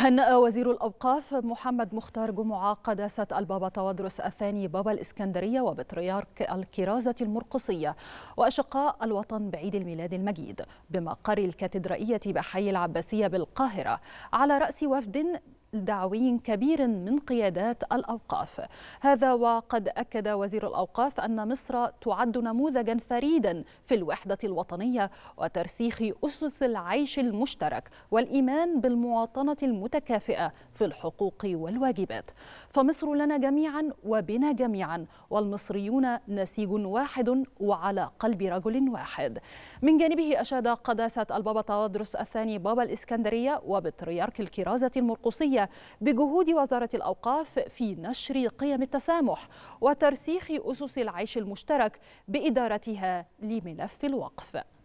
هنأ وزير الأوقاف محمد مختار جمعة قداسة البابا طوادرس الثاني بابا الإسكندرية وبطريرك الكرازة المرقصية وأشقاء الوطن بعيد الميلاد المجيد بمقر الكاتدرائية بحي العباسية بالقاهرة على رأس وفد دعوي كبير من قيادات الأوقاف هذا وقد أكد وزير الأوقاف أن مصر تعد نموذجا فريدا في الوحدة الوطنية وترسيخ أسس العيش المشترك والإيمان بالمواطنة المتكافئة في الحقوق والواجبات فمصر لنا جميعا وبنا جميعا والمصريون نسيج واحد وعلى قلب رجل واحد من جانبه أشاد قداسة البابا تودرس الثاني بابا الإسكندرية وبطريرك الكرازة المرقصية بجهود وزارة الأوقاف في نشر قيم التسامح وترسيخ أسس العيش المشترك بإدارتها لملف الوقف